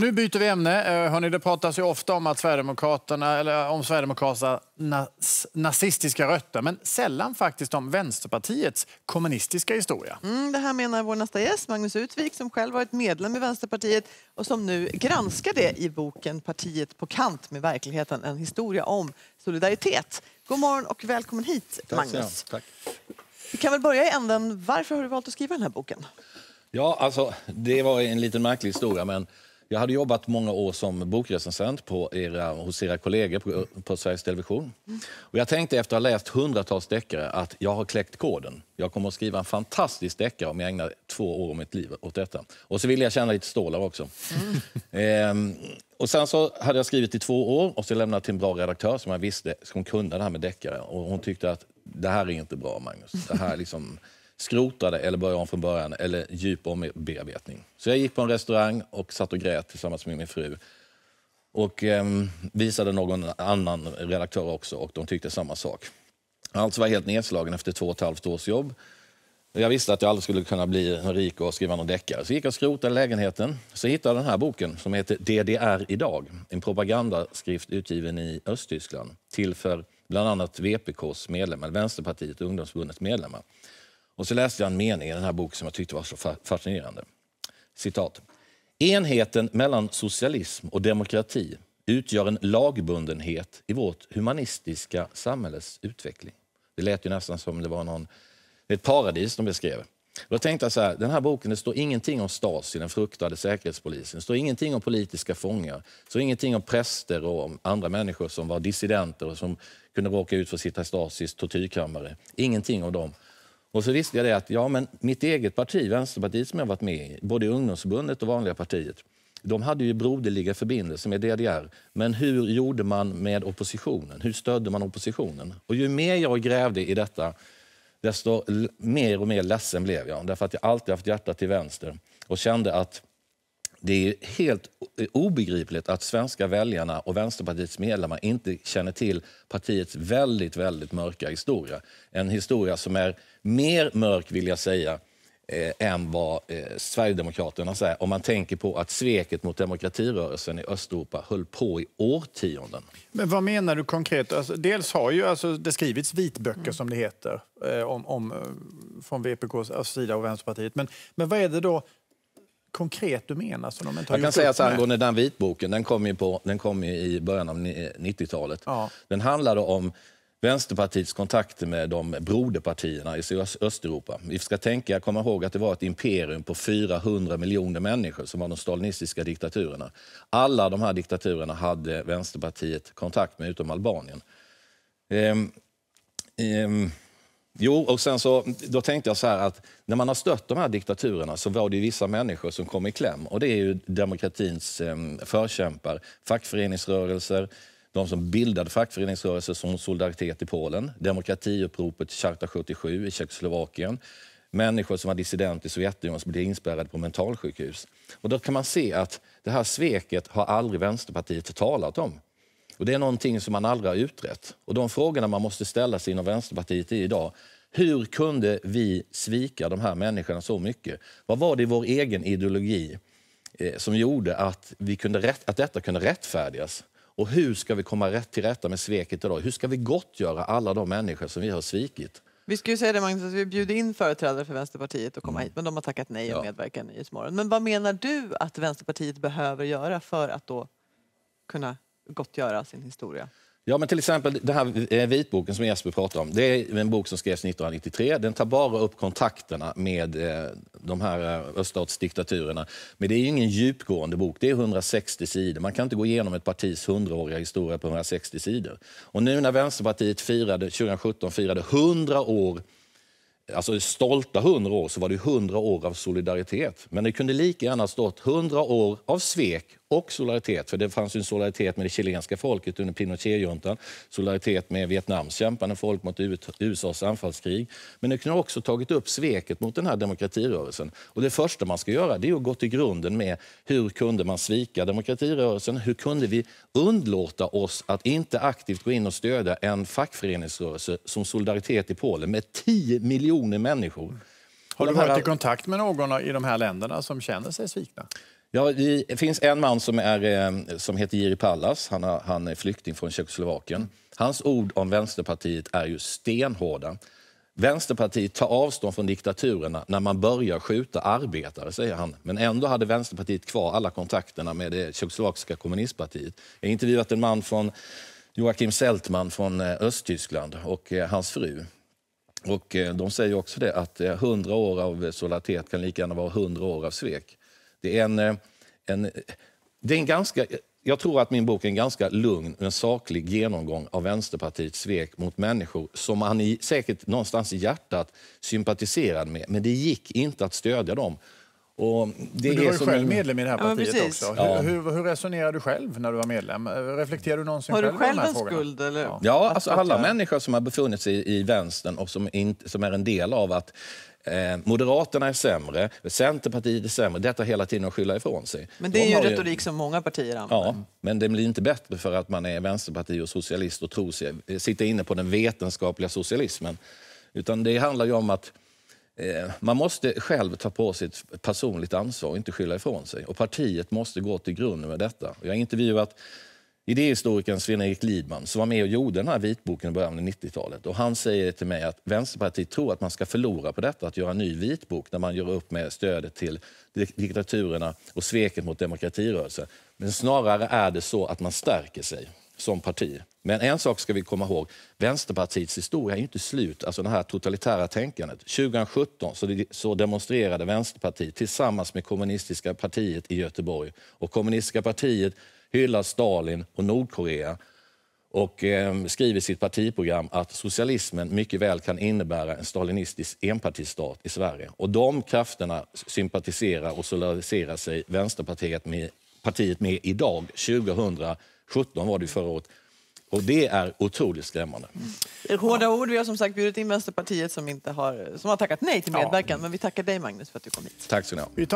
Nu byter vi ämne. Eh, Hörrni, det pratas ju ofta om, att Sverigedemokraterna, eller eh, om Sverigedemokraternas nazistiska rötter men sällan faktiskt om Vänsterpartiets kommunistiska historia. Mm, det här menar vår nästa gäst, Magnus Utvik, som själv varit medlem i Vänsterpartiet och som nu granskar det i boken Partiet på kant med verkligheten, en historia om solidaritet. God morgon och välkommen hit, Magnus. Tack. Vi kan väl börja i änden. Varför har du valt att skriva den här boken? Ja, alltså, det var en lite märklig historia, men jag hade jobbat många år som bokrecensent på era, hos era kollegor på, på Sveriges Television. Och jag tänkte efter att ha läst hundratals deckare att jag har kläckt koden. Jag kommer att skriva en fantastisk deckare om jag ägnar två år av mitt liv åt detta. Och så ville jag tjäna lite stålar också. Mm. Ehm, och sen så hade jag skrivit i två år och så lämnat till en bra redaktör som jag visste som kunde det här med deckare. Och hon tyckte att det här är inte bra, Magnus. Det här liksom skrotade eller börja om från början eller djup ombearbetning. Så jag gick på en restaurang och satt och grät tillsammans med min fru. Och eh, visade någon annan redaktör också och de tyckte samma sak. Alltså var helt nedslagen efter två och ett halvt års jobb. Jag visste att jag aldrig skulle kunna bli rik och skriva någon deckare. Så gick jag och skrotade lägenheten. Så hittade jag den här boken som heter DDR idag. En propagandaskrift utgiven i Östtyskland till för bland annat VPKs medlemmar, Vänsterpartiet och ungdomsförbundets medlemmar. Och så läste jag en mening i den här boken som jag tyckte var så fascinerande. Citat. Enheten mellan socialism och demokrati utgör en lagbundenhet i vårt humanistiska samhälles utveckling. Det lät ju nästan som det var någon, ett paradis de beskrev. Då tänkte jag så här, den här boken, det står ingenting om Stasi, den fruktade säkerhetspolisen. Det står ingenting om politiska fångar. Det står ingenting om präster och om andra människor som var dissidenter och som kunde råka ut för att sitta i Stasis tortyrkammare. Ingenting om dem. Och så visste jag det att ja, men mitt eget parti, Vänsterpartiet, som jag varit med i, både i ungdomsförbundet och vanliga partiet, de hade ju broderliga förbindelser med DDR. Men hur gjorde man med oppositionen? Hur stödde man oppositionen? Och ju mer jag grävde i detta, desto mer och mer ledsen blev jag. Därför att jag alltid haft hjärtat till vänster och kände att det är helt obegripligt att svenska väljarna och Vänsterpartiets medlemmar inte känner till partiets väldigt, väldigt mörka historia. En historia som är mer mörk, vill jag säga, eh, än vad eh, Sverigedemokraterna säger om man tänker på att sveket mot demokratirörelsen i Östeuropa höll på i årtionden. Men vad menar du konkret? Alltså, dels har ju alltså, det skrivits vitböcker, mm. som det heter, eh, om, om, eh, från VPKs sida och Vänsterpartiet. Men, men vad är det då konkret du menar? Som de inte har Jag kan säga så angående den vitboken, den kom ju, på, den kom i början av 90-talet. Eh, ja. Den handlade om Vänsterpartiets kontakter med de broderpartierna i Östeuropa. Vi ska tänka, komma ihåg att det var ett imperium på 400 miljoner människor som var de stalinistiska diktaturerna. Alla de här diktaturerna hade Vänsterpartiet kontakt med, utom Albanien. Ehm, ehm. Jo, och sen så, då tänkte jag så här att när man har stött de här diktaturerna så var det ju vissa människor som kom i kläm. Och det är ju demokratins eh, förkämpar, fackföreningsrörelser, de som bildade fackföreningsrörelser som Solidaritet i Polen, demokratiuppropet Charta 77 i Tjeckoslovakien, människor som var dissident i Sovjetunionen som blev inspärrade på mentalsjukhus. Och då kan man se att det här sveket har aldrig Vänsterpartiet talat om. Och det är någonting som man aldrig har utrett. Och de frågorna man måste ställa sig inom Vänsterpartiet är idag, hur kunde vi svika de här människorna så mycket? Vad var det i vår egen ideologi eh, som gjorde att, vi kunde rätt, att detta kunde rättfärdigas? Och hur ska vi komma rätt till rätta med sveket idag? Hur ska vi gottgöra alla de människor som vi har svikit? Vi ska ju säga det Magnus, att vi bjuder in företrädare för Vänsterpartiet att komma mm. hit, men de har tackat nej och medverkar i Nyhetsmorgon. Men vad menar du att Vänsterpartiet behöver göra för att då kunna gottgöra sin historia? Ja, men till exempel den här eh, vitboken som Jesper pratade om. Det är en bok som skrevs 1993. Den tar bara upp kontakterna med eh, de här eh, öststatsdiktaturerna. Men det är ingen djupgående bok. Det är 160 sidor. Man kan inte gå igenom ett partis 100 historia på 160 sidor. Och nu när Vänsterpartiet firade, 2017 firade 100 år Alltså stolta 100 år så var det 100 år av solidaritet. Men det kunde lika gärna stått 100 år av svek och solidaritet, för det fanns en solidaritet med det chilenska folket under Pinochet-juntan, solidaritet med Vietnamskämparna, folk mot USAs anfallskrig. Men det kunde också tagit upp sveket mot den här demokratirörelsen. Och det första man ska göra det är att gå till grunden med hur kunde man svika demokratirörelsen? Hur kunde vi undlåta oss att inte aktivt gå in och stödja en fackföreningsrörelse som Solidaritet i Polen med 10 miljoner människor? Har du varit i kontakt med någon i de här länderna som känner sig svikna? Ja, det finns en man som, är, eh, som heter Jiri Pallas. Han, har, han är flykting från Tjeckoslovakien. Hans ord om Vänsterpartiet är ju stenhårda. Vänsterpartiet tar avstånd från diktaturerna när man börjar skjuta arbetare, säger han. Men ändå hade Vänsterpartiet kvar alla kontakterna med det tjeckoslovakiska kommunistpartiet. Jag har intervjuat en man från Joakim Seltman från eh, Östtyskland och eh, hans fru. Och de säger också det, att 100 år av solidaritet kan lika gärna vara 100 år av svek. Det är en, eh, en, eh, det är en ganska... Jag tror att min bok är en ganska lugn men saklig genomgång av Vänsterpartiets svek mot människor som han i, säkert någonstans i hjärtat sympatiserade med, men det gick inte att stödja dem. Och det du var ju själv en... medlem i det här partiet ja, också. Ja. Hur, hur, resonerar du själv när du var medlem? Reflekterar du någonsin har du själv, själv en frågorna? skuld? Eller? Ja, ja alltså alla människor som har befunnit sig i, vänstern och som, in, som är en del av att eh, Moderaterna är sämre, Centerpartiet är sämre. Detta hela tiden att skylla ifrån sig. Men det är ju en retorik ju... som många partier använder. Ja, men det blir inte bättre för att man är vänsterparti och socialist och tror sig sitta inne på den vetenskapliga socialismen. Utan det handlar ju om att Eh, man måste själv ta på sig ett personligt ansvar och inte skylla ifrån sig. Och partiet måste gå till grunden med detta. Jag har intervjuat idéhistorikern Sven-Erik Lidman som var med och gjorde den här vitboken i början av 90-talet. Och han säger till mig att Vänsterpartiet tror att man ska förlora på detta, att göra en ny vitbok när man gör upp med stödet till diktaturerna och sveket mot demokratirörelsen. Men snarare är det så att man stärker sig som parti. Men en sak ska vi komma ihåg. Vänsterpartiets historia är inte slut. Alltså det här totalitära tänkandet. 2017 så, demonstrerade Vänsterpartiet tillsammans med kommunistiska partiet i Göteborg. Och kommunistiska partiet hyllar Stalin och Nordkorea och eh, skriver i sitt partiprogram att socialismen mycket väl kan innebära en stalinistisk enpartistat i Sverige. Och de krafterna sympatiserar och solidariserar sig Vänsterpartiet med, partiet med idag, 2000 17 var det förra året. Och det är otroligt skrämmande. Mm. Hårda ja. ord. Vi har som sagt bjudit in Vänsterpartiet som, inte har, som har tackat nej till medverkan. Ja. Men vi tackar dig Magnus för att du kom hit. Tack så ni